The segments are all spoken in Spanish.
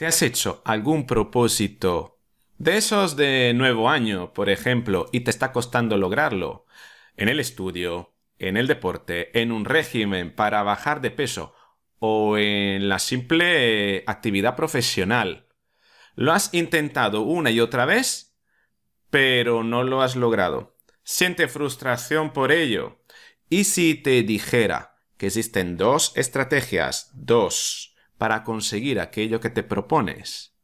¿Te has hecho algún propósito de esos de nuevo año, por ejemplo, y te está costando lograrlo? En el estudio, en el deporte, en un régimen para bajar de peso o en la simple actividad profesional. Lo has intentado una y otra vez, pero no lo has logrado. Siente frustración por ello. ¿Y si te dijera que existen dos estrategias, dos para conseguir aquello que te propones.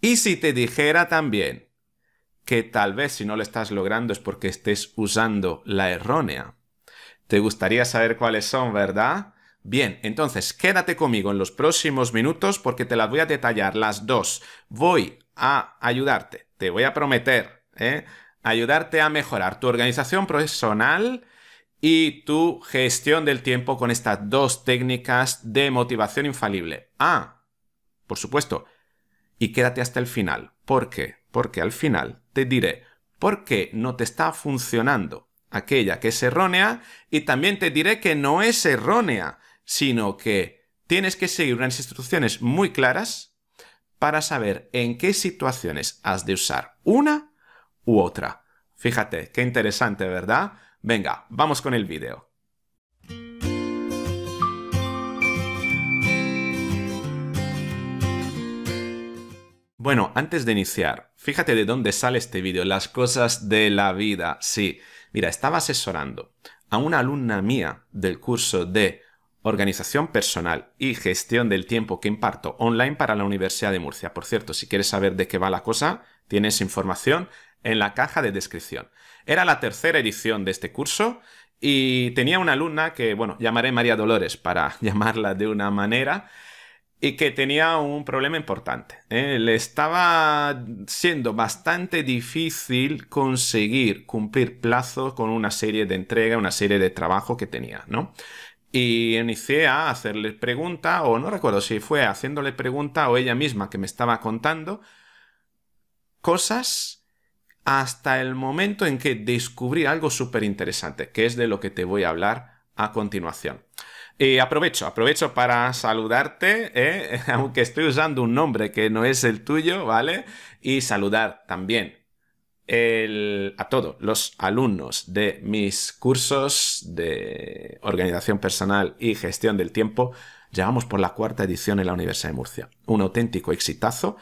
Y si te dijera también que tal vez si no lo estás logrando es porque estés usando la errónea. ¿Te gustaría saber cuáles son, verdad? Bien, entonces quédate conmigo en los próximos minutos porque te las voy a detallar las dos. Voy a ayudarte, te voy a prometer, ¿eh? ayudarte a mejorar tu organización profesional y tu gestión del tiempo con estas dos técnicas de motivación infalible. Ah, por supuesto. Y quédate hasta el final. ¿Por qué? Porque al final te diré por qué no te está funcionando aquella que es errónea y también te diré que no es errónea, sino que tienes que seguir unas instrucciones muy claras para saber en qué situaciones has de usar una u otra. Fíjate, qué interesante, ¿verdad? Venga, vamos con el vídeo. Bueno, antes de iniciar, fíjate de dónde sale este vídeo, las cosas de la vida. Sí, mira, estaba asesorando a una alumna mía del curso de Organización Personal y Gestión del Tiempo que imparto online para la Universidad de Murcia. Por cierto, si quieres saber de qué va la cosa, tienes información en la caja de descripción. Era la tercera edición de este curso y tenía una alumna que, bueno, llamaré María Dolores para llamarla de una manera, y que tenía un problema importante. ¿eh? Le estaba siendo bastante difícil conseguir cumplir plazos con una serie de entrega, una serie de trabajo que tenía, ¿no? Y inicié a hacerle pregunta, o no recuerdo si fue haciéndole pregunta o ella misma que me estaba contando cosas hasta el momento en que descubrí algo súper interesante, que es de lo que te voy a hablar a continuación. Y eh, aprovecho, aprovecho para saludarte, eh, aunque estoy usando un nombre que no es el tuyo, ¿vale? Y saludar también a todos los alumnos de mis cursos de organización personal y gestión del tiempo Llevamos por la cuarta edición en la Universidad de Murcia. Un auténtico exitazo.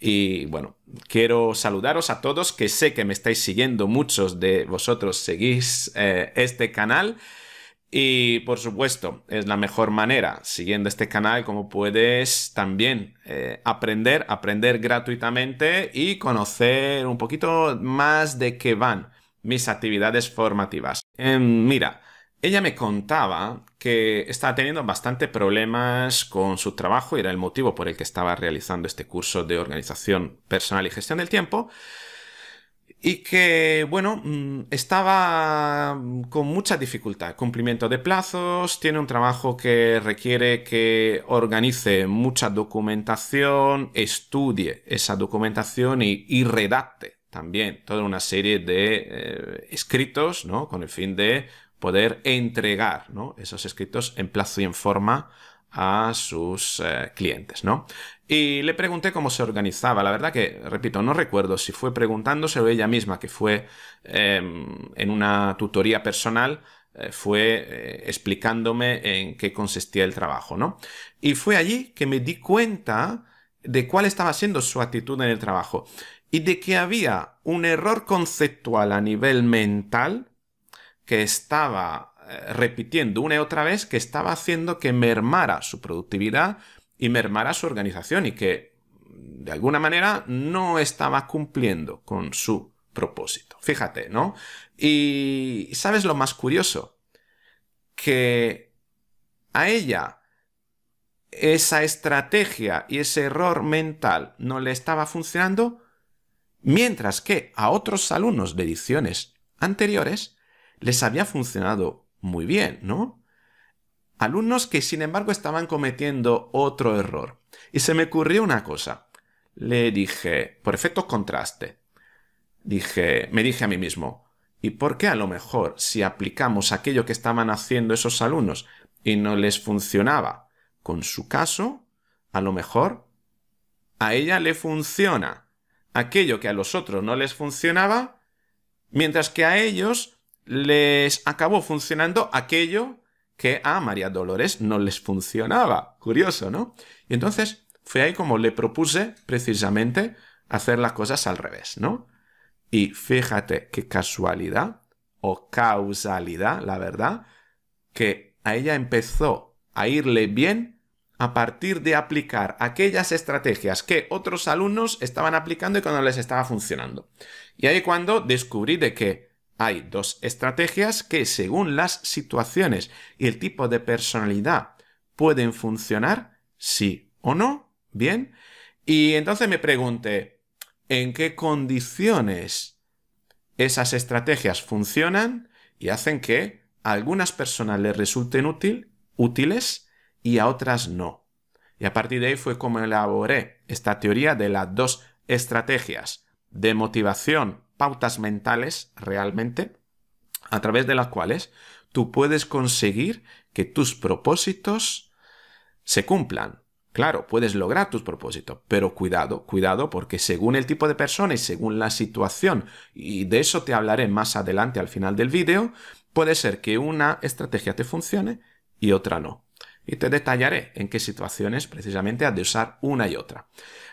Y bueno, quiero saludaros a todos, que sé que me estáis siguiendo, muchos de vosotros seguís eh, este canal. Y por supuesto, es la mejor manera, siguiendo este canal, como puedes también eh, aprender, aprender gratuitamente y conocer un poquito más de qué van mis actividades formativas. Em, mira, ella me contaba que estaba teniendo bastante problemas con su trabajo y era el motivo por el que estaba realizando este curso de organización personal y gestión del tiempo. Y que, bueno, mm, estaba con mucha dificultad. Cumplimiento de plazos, tiene un trabajo que requiere que organice mucha documentación, estudie esa documentación y, redacte también toda una serie de eh, escritos, ¿no? Con el fin de poder entregar esos escritos en plazo y en forma a sus eh, clientes, ¿no? Y le pregunté cómo se organizaba. La verdad que, repito, no recuerdo si fue preguntándoselo ella misma, que fue em, en una tutoría personal, eh, fue eh, explicándome en qué consistía el trabajo, ¿no? Y fue allí que me di cuenta de cuál estaba siendo su actitud en el trabajo y de que había un error conceptual a nivel mental que estaba eh, repitiendo una y otra vez que estaba haciendo que mermara su productividad y mermara su organización y que de alguna manera no estaba cumpliendo con su propósito. Fíjate, ¿no? Y sabes lo más curioso, que a ella esa estrategia y ese error mental no le estaba funcionando, mientras que a otros alumnos de ediciones anteriores les había funcionado muy bien, ¿no? Alumnos que sin embargo estaban cometiendo otro error. Y se me ocurrió una cosa. Le dije, por efecto contraste, dije, me dije a mí mismo, ¿y por qué a lo mejor si aplicamos aquello que estaban haciendo esos alumnos y no les funcionaba con su caso, a lo mejor a ella le funciona aquello que a los otros no les funcionaba, mientras que a ellos les acabó funcionando aquello que a María Dolores no les funcionaba. Curioso, ¿no? Y entonces fue ahí como le propuse precisamente hacer las cosas al revés, ¿no? Y fíjate qué casualidad o causalidad, la verdad, que a ella empezó a irle bien a partir de aplicar aquellas estrategias que otros alumnos estaban aplicando y cuando les estaba funcionando. Y ahí cuando descubrí de que hay dos estrategias que, según las situaciones y el tipo de personalidad, pueden funcionar, sí o no, bien. Y entonces me pregunté, ¿en qué condiciones esas estrategias funcionan y hacen que a algunas personas les resulten útiles y a otras no? Y a partir de ahí fue como elaboré esta teoría de las dos estrategias de motivación pautas mentales realmente a través de las cuales tú puedes conseguir que tus propósitos se cumplan. Claro, puedes lograr tus propósitos, pero cuidado, cuidado, porque según el tipo de persona y según la situación, y de eso te hablaré más adelante al final del vídeo, puede ser que una estrategia te funcione y otra no y te detallaré en qué situaciones precisamente has de usar una y otra.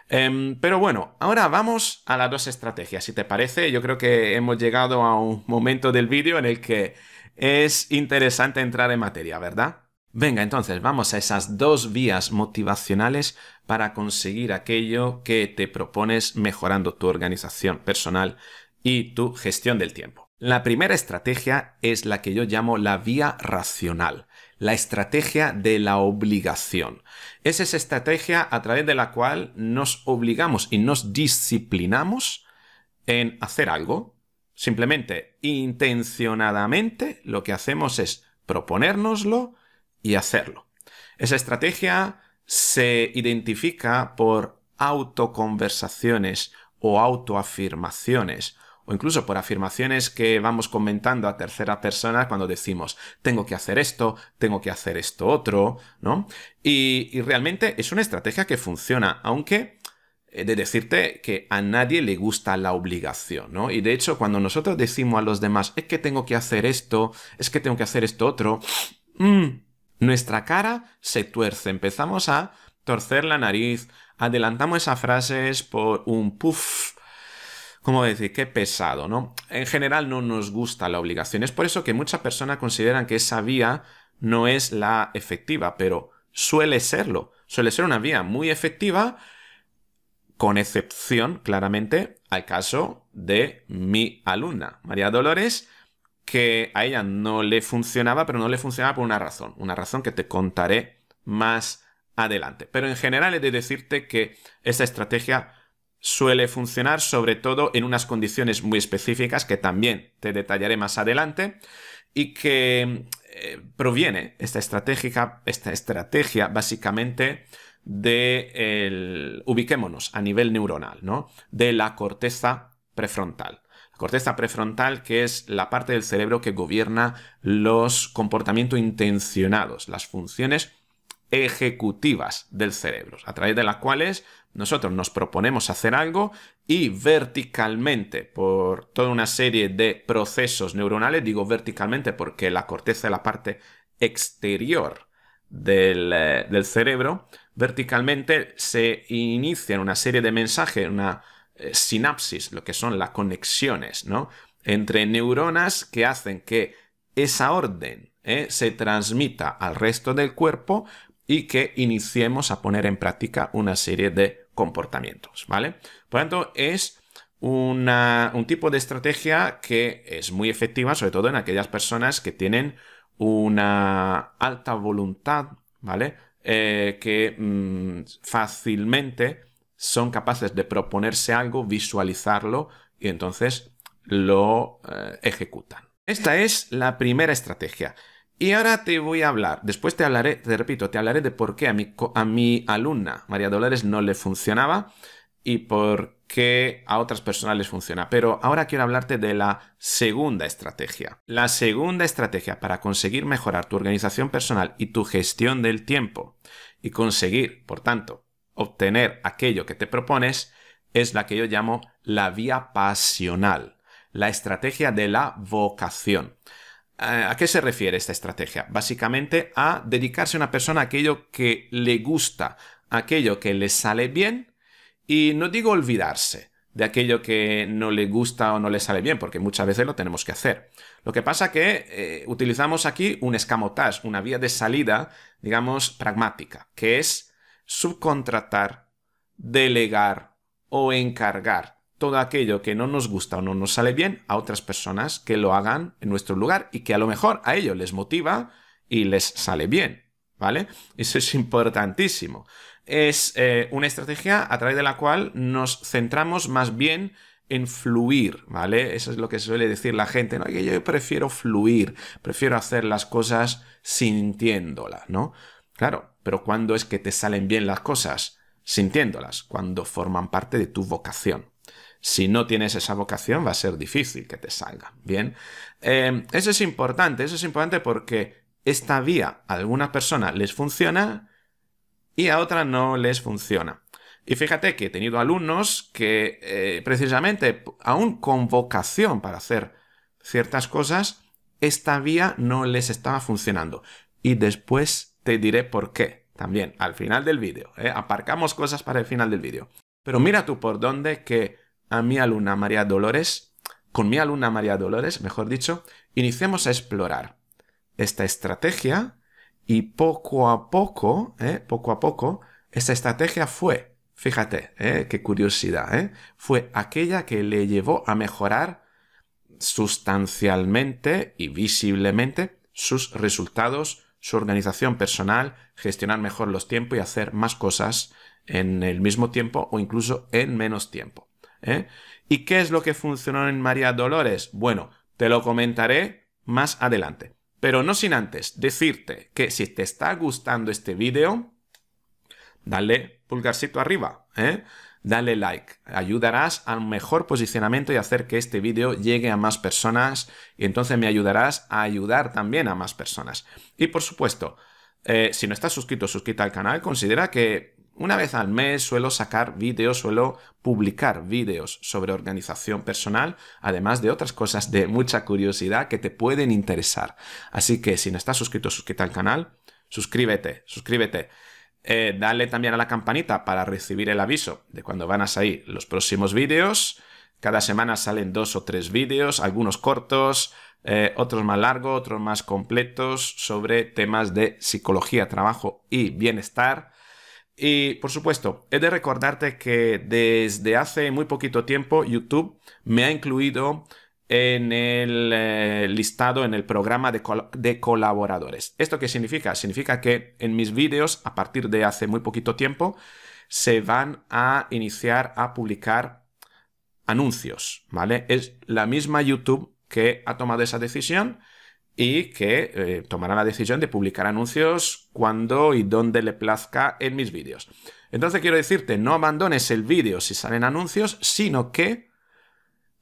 Em, pero bueno, ahora vamos a las dos estrategias, si te parece. Yo creo que hemos llegado a un momento del vídeo en el que es interesante entrar en materia, ¿verdad? Venga, entonces vamos a esas dos vías motivacionales para conseguir aquello que te propones mejorando tu organización personal y tu gestión del tiempo. La primera estrategia es la que yo llamo la vía racional la estrategia de la obligación. Es esa estrategia a través de la cual nos obligamos y nos disciplinamos en hacer algo. Simplemente, intencionadamente, lo que hacemos es proponérnoslo y hacerlo. Esa estrategia se identifica por autoconversaciones o autoafirmaciones o incluso por afirmaciones que vamos comentando a tercera persona cuando decimos tengo que hacer esto, tengo que hacer esto otro, ¿no? Y, realmente es una estrategia que funciona, aunque eh, de decirte que a nadie le gusta la obligación, ¿no? Y de hecho, cuando nosotros decimos a los demás, es que tengo que hacer esto, es que tengo que hacer esto otro, mm, nuestra cara se tuerce, empezamos a torcer la nariz, adelantamos esas frases por un puff, como decir, qué pesado, ¿no? En general no nos gusta la obligación. Es por eso que muchas personas consideran que esa vía no es la efectiva, pero suele serlo. Suele ser una vía muy efectiva, con excepción, claramente, al caso de mi alumna, María Dolores, que a ella no le funcionaba, pero no le funcionaba por una razón, una razón que te contaré más adelante. Pero en general he de decirte que esta estrategia suele funcionar sobre todo en unas condiciones muy específicas que también te detallaré más adelante y que eh, proviene esta estrategia, esta estrategia básicamente de ubiquémonos a nivel neuronal, ¿no? De la corteza prefrontal. La corteza prefrontal que es la parte del cerebro que gobierna los comportamientos intencionados, las funciones ejecutivas del cerebro, a través de las cuales nosotros nos proponemos hacer algo y verticalmente, por toda una serie de procesos neuronales, digo verticalmente porque la corteza es la parte exterior del, eh, cerebro, verticalmente se inician una serie de mensajes, una eh, sinapsis, lo que son las conexiones, ¿no? Entre neuronas que hacen que esa orden eh, se transmita al resto del cuerpo y que iniciemos a poner en práctica una serie de comportamientos, ¿vale? Por lo tanto, es un tipo de estrategia que es muy efectiva, sobre todo en aquellas personas que tienen una alta voluntad, ¿vale? Eh, que mm, fácilmente son capaces de proponerse algo, visualizarlo y entonces lo eh, ejecutan. Esta es la primera estrategia. Y ahora te voy a hablar, después te hablaré, te repito, te hablaré de por qué a mi, alumna María Dolores no le funcionaba y por qué a otras personas les funciona. Pero ahora quiero hablarte de la segunda estrategia. La segunda estrategia para conseguir mejorar tu organización personal y tu gestión del tiempo y conseguir, por tanto, obtener aquello que te propones es la que yo llamo la vía pasional, la estrategia de la vocación. ¿A qué se refiere esta estrategia? Básicamente a dedicarse a una persona a aquello que le gusta, aquello que le sale bien y no digo olvidarse de aquello que no le gusta o no le sale bien, porque muchas veces lo tenemos que hacer. Lo que pasa que eh, utilizamos aquí un escamotage, una vía de salida, digamos, pragmática, que es subcontratar, delegar o encargar todo aquello que no nos gusta o no nos sale bien a otras personas que lo hagan en nuestro lugar y que a lo mejor a ellos les motiva y les sale bien, ¿vale? Eso es importantísimo. Es eh, una estrategia a través de la cual nos centramos más bien en fluir, ¿vale? Eso es lo que suele decir la gente, ¿no? yo prefiero fluir, prefiero hacer las cosas sintiéndolas, ¿no? Claro, pero ¿cuándo es que te salen bien las cosas? Sintiéndolas, cuando forman parte de tu vocación. Si no tienes esa vocación, va a ser difícil que te salga. Bien, em, eso es importante, eso es importante porque esta vía a alguna persona les funciona y a otra no les funciona. Y fíjate que he tenido alumnos que eh, precisamente, aún con vocación para hacer ciertas cosas, esta vía no les estaba funcionando. Y después te diré por qué, también, al final del vídeo. ¿eh? Aparcamos cosas para el final del vídeo. Pero mira tú por dónde que a mi alumna María Dolores, con mi alumna María Dolores, mejor dicho, iniciemos a explorar esta estrategia y poco a poco, ¿eh? poco a poco, esta estrategia fue, fíjate, ¿eh? qué curiosidad, ¿eh? fue aquella que le llevó a mejorar sustancialmente y visiblemente sus resultados, su organización personal, gestionar mejor los tiempos y hacer más cosas en el mismo tiempo o incluso en menos tiempo. ¿eh? ¿Y qué es lo que funcionó en María Dolores? Bueno, te lo comentaré más adelante. Pero no sin antes decirte que si te está gustando este vídeo, dale pulgarcito arriba, ¿eh? dale like. Ayudarás al mejor posicionamiento y hacer que este vídeo llegue a más personas y entonces me ayudarás a ayudar también a más personas. Y por supuesto, eh, si no estás suscrito, suscríbete al canal, considera que una vez al mes suelo sacar vídeos, suelo publicar vídeos sobre organización personal, además de otras cosas de mucha curiosidad que te pueden interesar. Así que si no estás suscrito, suscríbete al canal, suscríbete, suscríbete. Eh, dale también a la campanita para recibir el aviso de cuando van a salir los próximos vídeos. Cada semana salen dos o tres vídeos, algunos cortos, eh, otros más largos, otros más completos sobre temas de psicología, trabajo y bienestar y por supuesto, he de recordarte que desde hace muy poquito tiempo YouTube me ha incluido en el eh, listado, en el programa de, de colaboradores. ¿Esto qué significa? Significa que en mis vídeos, a partir de hace muy poquito tiempo, se van a iniciar a publicar anuncios, ¿vale? Es la misma YouTube que ha tomado esa decisión y que eh, tomará la decisión de publicar anuncios cuando y dónde le plazca en mis vídeos. Entonces quiero decirte, no abandones el vídeo si salen anuncios, sino que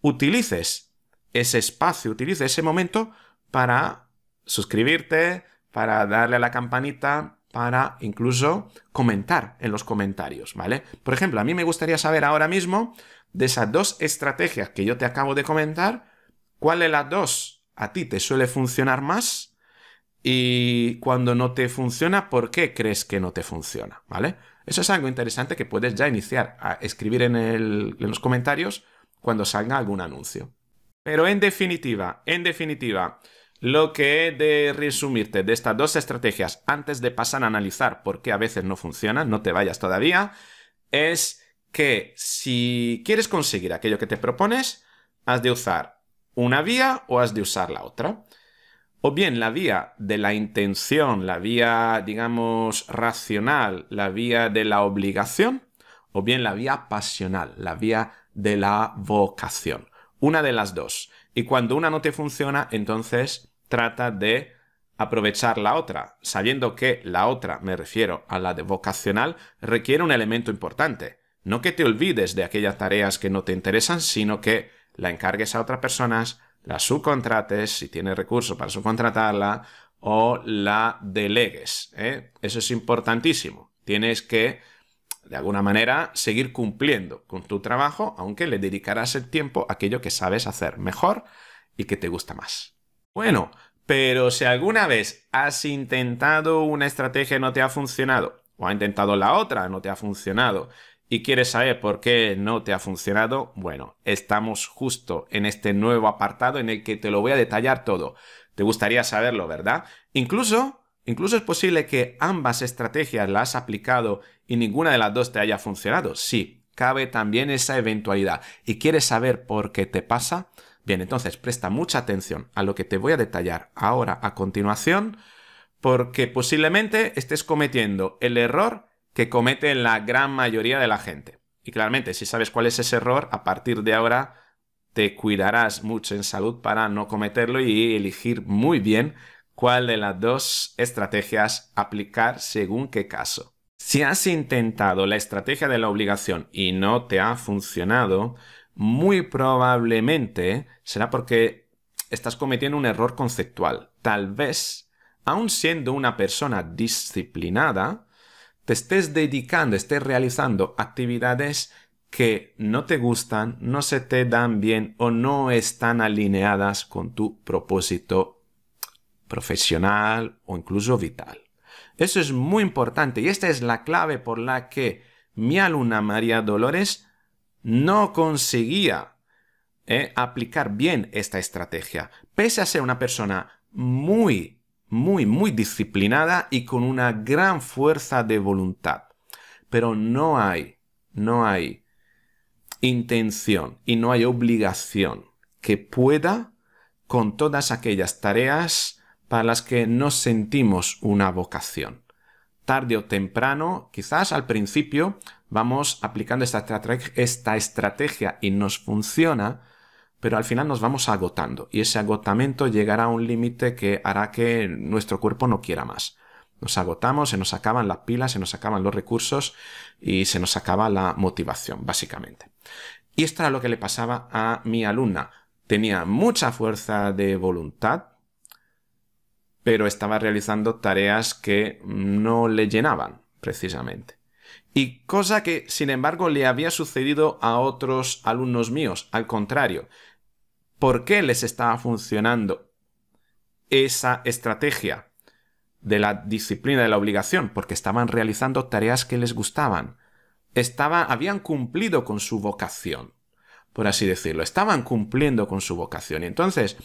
utilices ese espacio, utilices ese momento para suscribirte, para darle a la campanita, para incluso comentar en los comentarios, ¿vale? Por ejemplo, a mí me gustaría saber ahora mismo de esas dos estrategias que yo te acabo de comentar, ¿cuál de las dos a ti te suele funcionar más y cuando no te funciona, ¿por qué crees que no te funciona? ¿Vale? Eso es algo interesante que puedes ya iniciar a escribir en, los comentarios cuando salga algún anuncio. Pero en definitiva, en definitiva, lo que he de resumirte de estas dos estrategias antes de pasar a analizar por qué a veces no funcionan, no te vayas todavía, es que si quieres conseguir aquello que te propones, has de usar una vía o has de usar la otra. O bien la vía de la intención, la vía, digamos, racional, la vía de la obligación, o bien la vía pasional, la vía de la vocación. Una de las dos. Y cuando una no te funciona, entonces trata de aprovechar la otra, sabiendo que la otra, me refiero a la de vocacional, requiere un elemento importante. No que te olvides de aquellas tareas que no te interesan, sino que la encargues a otras personas, la subcontrates, si tienes recursos para subcontratarla, o la delegues. ¿eh? Eso es importantísimo. Tienes que, de alguna manera, seguir cumpliendo con tu trabajo, aunque le dedicarás el tiempo a aquello que sabes hacer mejor y que te gusta más. Bueno, pero si alguna vez has intentado una estrategia y no te ha funcionado, o ha intentado la otra, no te ha funcionado, y quieres saber por qué no te ha funcionado, bueno, estamos justo en este nuevo apartado en el que te lo voy a detallar todo. Te gustaría saberlo, ¿verdad? Incluso, incluso es posible que ambas estrategias las has aplicado y ninguna de las dos te haya funcionado. Sí, cabe también esa eventualidad. ¿Y quieres saber por qué te pasa? Bien, entonces presta mucha atención a lo que te voy a detallar ahora a continuación, porque posiblemente estés cometiendo el error que comete la gran mayoría de la gente. Y claramente, si sabes cuál es ese error, a partir de ahora te cuidarás mucho en salud para no cometerlo y elegir muy bien cuál de las dos estrategias aplicar según qué caso. Si has intentado la estrategia de la obligación y no te ha funcionado, muy probablemente será porque estás cometiendo un error conceptual. Tal vez, aun siendo una persona disciplinada, te estés dedicando, estés realizando actividades que no te gustan, no se te dan bien o no están alineadas con tu propósito profesional o incluso vital. Eso es muy importante y esta es la clave por la que mi alumna María Dolores no conseguía eh, aplicar bien esta estrategia, pese a ser una persona muy muy, muy disciplinada y con una gran fuerza de voluntad. Pero no hay, no hay intención y no hay obligación que pueda con todas aquellas tareas para las que no sentimos una vocación. Tarde o temprano, quizás al principio, vamos aplicando esta, esta estrategia y nos funciona, pero al final nos vamos agotando y ese agotamiento llegará a un límite que hará que nuestro cuerpo no quiera más. Nos agotamos, se nos acaban las pilas, se nos acaban los recursos y se nos acaba la motivación, básicamente. Y esto era lo que le pasaba a mi alumna. Tenía mucha fuerza de voluntad, pero estaba realizando tareas que no le llenaban, precisamente. Y cosa que, sin embargo, le había sucedido a otros alumnos míos, al contrario por qué les estaba funcionando esa estrategia de la disciplina de la obligación, porque estaban realizando tareas que les gustaban. Estaba, habían cumplido con su vocación, por así decirlo, estaban cumpliendo con su vocación. Y entonces,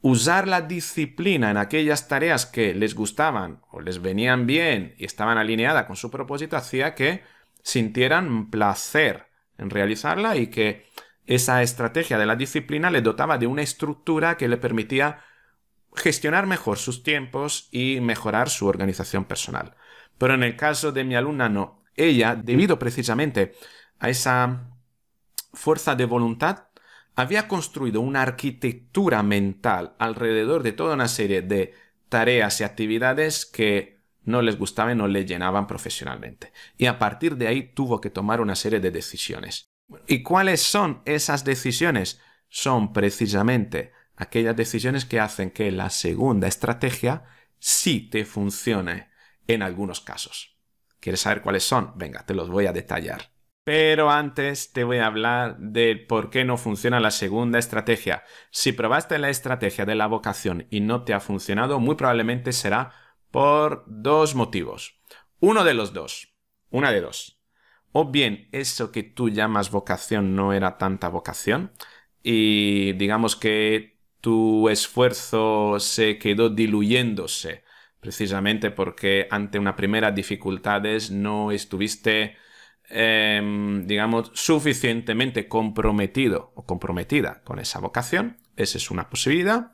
usar la disciplina en aquellas tareas que les gustaban o les venían bien y estaban alineadas con su propósito hacía que sintieran placer en realizarla y que esa estrategia de la disciplina le dotaba de una estructura que le permitía gestionar mejor sus tiempos y mejorar su organización personal. Pero en el caso de mi alumna no. Ella, debido precisamente a esa fuerza de voluntad, había construido una arquitectura mental alrededor de toda una serie de tareas y actividades que no les gustaban y no le llenaban profesionalmente. Y a partir de ahí tuvo que tomar una serie de decisiones. ¿Y cuáles son esas decisiones? Son precisamente aquellas decisiones que hacen que la segunda estrategia sí te funcione en algunos casos. ¿Quieres saber cuáles son? Venga, te los voy a detallar. Pero antes te voy a hablar de por qué no funciona la segunda estrategia. Si probaste la estrategia de la vocación y no te ha funcionado, muy probablemente será por dos motivos. Uno de los dos. Una de dos. O bien eso que tú llamas vocación no era tanta vocación y digamos que tu esfuerzo se quedó diluyéndose precisamente porque ante una primera dificultades no estuviste em, digamos suficientemente comprometido o comprometida con esa vocación esa es una posibilidad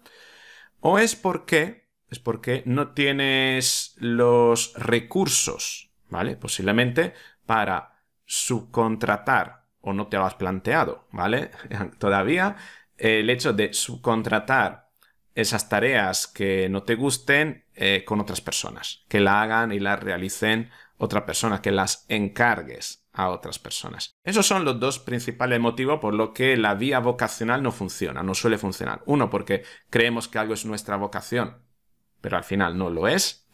o es porque es porque no tienes los recursos vale posiblemente para subcontratar o no te lo has planteado, ¿vale? Todavía eh, el hecho de subcontratar esas tareas que no te gusten eh, con otras personas, que la hagan y la realicen otra persona, que las encargues a otras personas. Esos son los dos principales motivos por los que la vía vocacional no funciona, no suele funcionar. Uno, porque creemos que algo es nuestra vocación, pero al final no lo es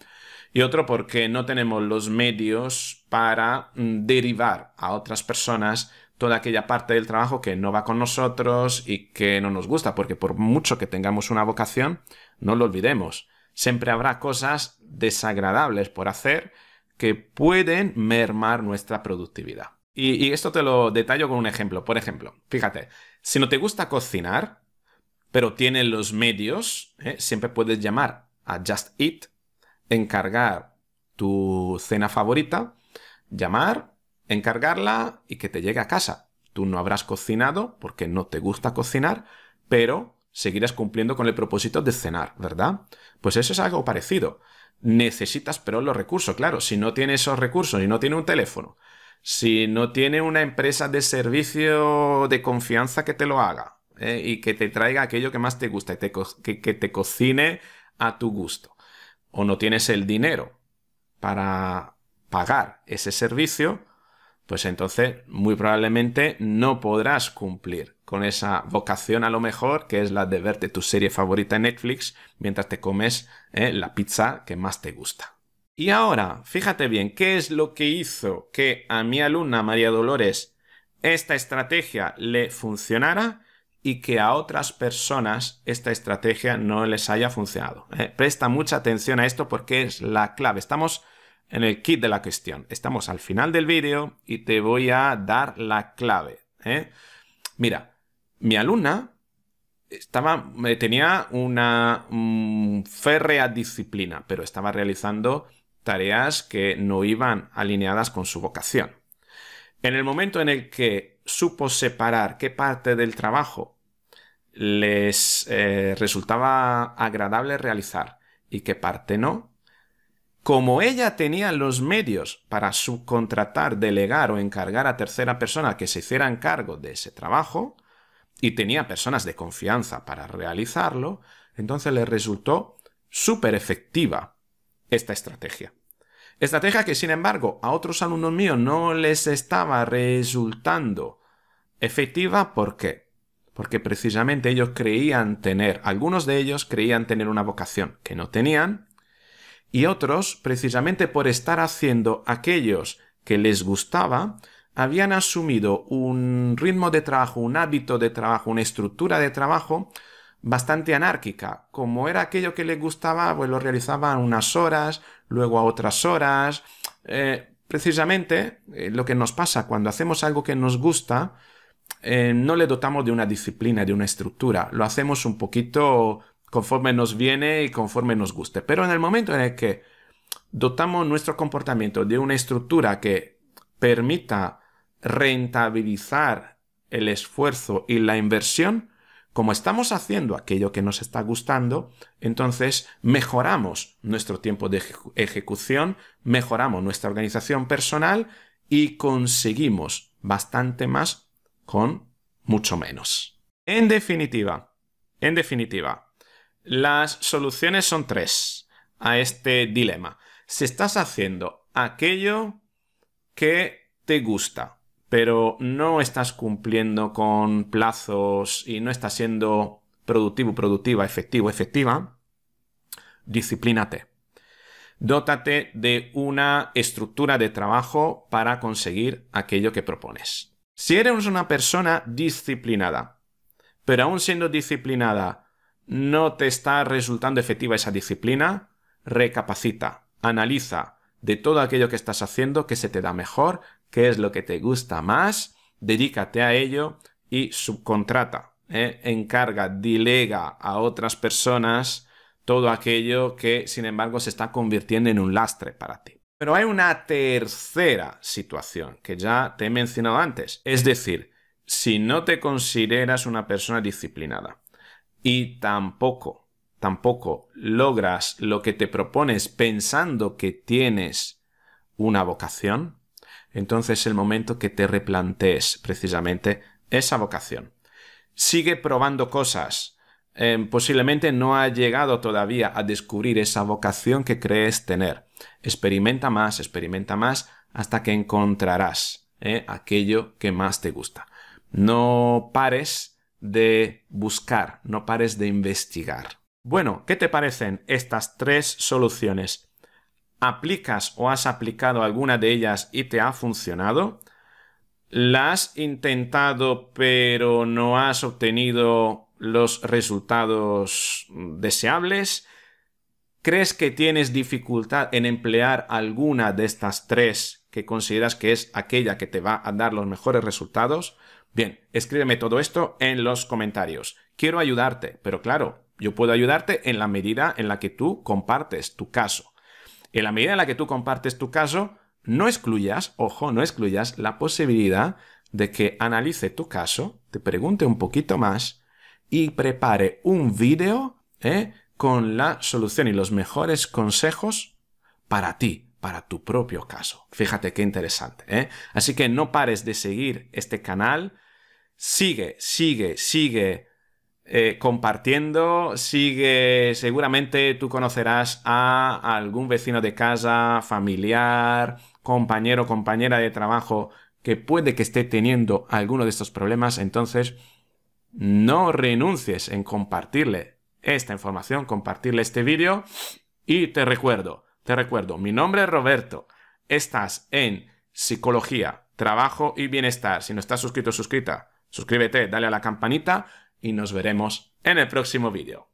y otro porque no tenemos los medios para mm, derivar a otras personas toda aquella parte del trabajo que no va con nosotros y que no nos gusta, porque por mucho que tengamos una vocación, no lo olvidemos. Siempre habrá cosas desagradables por hacer que pueden mermar nuestra productividad. Y, esto te lo detallo con un ejemplo. Por ejemplo, fíjate, si no te gusta cocinar, pero tienes los medios, ¿eh? siempre puedes llamar a Just Eat encargar tu cena favorita, llamar, encargarla y que te llegue a casa. Tú no habrás cocinado porque no te gusta cocinar, pero seguirás cumpliendo con el propósito de cenar, ¿verdad? Pues eso es algo parecido. Necesitas, pero los recursos, claro, si no tiene esos recursos y no tiene un teléfono, si no tiene una empresa de servicio de confianza que te lo haga ¿eh? y que te traiga aquello que más te gusta y que te cocine a tu gusto o no tienes el dinero para pagar ese servicio, pues entonces muy probablemente no podrás cumplir con esa vocación a lo mejor, que es la de verte tu serie favorita en Netflix mientras te comes eh, la pizza que más te gusta. Y ahora, fíjate bien, ¿qué es lo que hizo que a mi alumna María Dolores esta estrategia le funcionara? y que a otras personas esta estrategia no les haya funcionado. ¿eh? presta mucha atención a esto porque es la clave. Estamos en el kit de la cuestión. Estamos al final del vídeo y te voy a dar la clave. ¿eh? Mira, mi alumna estaba, tenía una mm, férrea disciplina, pero estaba realizando tareas que no iban alineadas con su vocación. En el momento en el que supo separar qué parte del trabajo les eh, resultaba agradable realizar y que parte no, como ella tenía los medios para subcontratar, delegar o encargar a tercera persona que se hicieran cargo de ese trabajo, y tenía personas de confianza para realizarlo, entonces le resultó súper efectiva esta estrategia. Estrategia que, sin embargo, a otros alumnos míos no les estaba resultando efectiva. porque porque precisamente ellos creían tener, algunos de ellos creían tener una vocación que no tenían, y otros, precisamente por estar haciendo aquellos que les gustaba, habían asumido un ritmo de trabajo, un hábito de trabajo, una estructura de trabajo bastante anárquica. Como era aquello que les gustaba, pues lo realizaban unas horas, luego a otras horas. Eh, precisamente eh, lo que nos pasa cuando hacemos algo que nos gusta, eh, no le dotamos de una disciplina, de una estructura. Lo hacemos un poquito conforme nos viene y conforme nos guste. Pero en el momento en el que dotamos nuestro comportamiento de una estructura que permita rentabilizar el esfuerzo y la inversión, como estamos haciendo aquello que nos está gustando, entonces mejoramos nuestro tiempo de ejecución, mejoramos nuestra organización personal y conseguimos bastante más con mucho menos. En definitiva, en definitiva, las soluciones son tres a este dilema. Si estás haciendo aquello que te gusta, pero no estás cumpliendo con plazos y no estás siendo productivo, productiva, efectivo, efectiva, disciplínate. Dótate de una estructura de trabajo para conseguir aquello que propones. Si eres una persona disciplinada, pero aún siendo disciplinada no te está resultando efectiva esa disciplina, recapacita, analiza de todo aquello que estás haciendo qué se te da mejor, qué es lo que te gusta más, dedícate a ello y subcontrata, ¿eh? encarga, dilega a otras personas todo aquello que sin embargo se está convirtiendo en un lastre para ti. Pero hay una tercera situación que ya te he mencionado antes. Es decir, si no te consideras una persona disciplinada y tampoco, tampoco logras lo que te propones pensando que tienes una vocación, entonces es el momento que te replantees precisamente esa vocación. Sigue probando cosas. Eh, posiblemente no ha llegado todavía a descubrir esa vocación que crees tener. Experimenta más, experimenta más, hasta que encontrarás eh, aquello que más te gusta. No pares de buscar, no pares de investigar. Bueno, ¿qué te parecen estas tres soluciones? ¿Aplicas o has aplicado alguna de ellas y te ha funcionado? ¿La has intentado pero no has obtenido los resultados deseables? ¿Crees que tienes dificultad en emplear alguna de estas tres que consideras que es aquella que te va a dar los mejores resultados? Bien, escríbeme todo esto en los comentarios. Quiero ayudarte, pero claro, yo puedo ayudarte en la medida en la que tú compartes tu caso. En la medida en la que tú compartes tu caso, no excluyas, ojo, no excluyas la posibilidad de que analice tu caso, te pregunte un poquito más y prepare un vídeo ¿eh? con la solución y los mejores consejos para ti, para tu propio caso. Fíjate qué interesante. ¿eh? Así que no pares de seguir este canal. Sigue, sigue, sigue eh, compartiendo, sigue, seguramente tú conocerás a algún vecino de casa, familiar, compañero, compañera de trabajo que puede que esté teniendo alguno de estos problemas, entonces no renuncies en compartirle esta información, compartirle este vídeo. Y te recuerdo, te recuerdo, mi nombre es Roberto. Estás en Psicología, Trabajo y Bienestar. Si no estás suscrito, suscrita. Suscríbete, dale a la campanita y nos veremos en el próximo vídeo.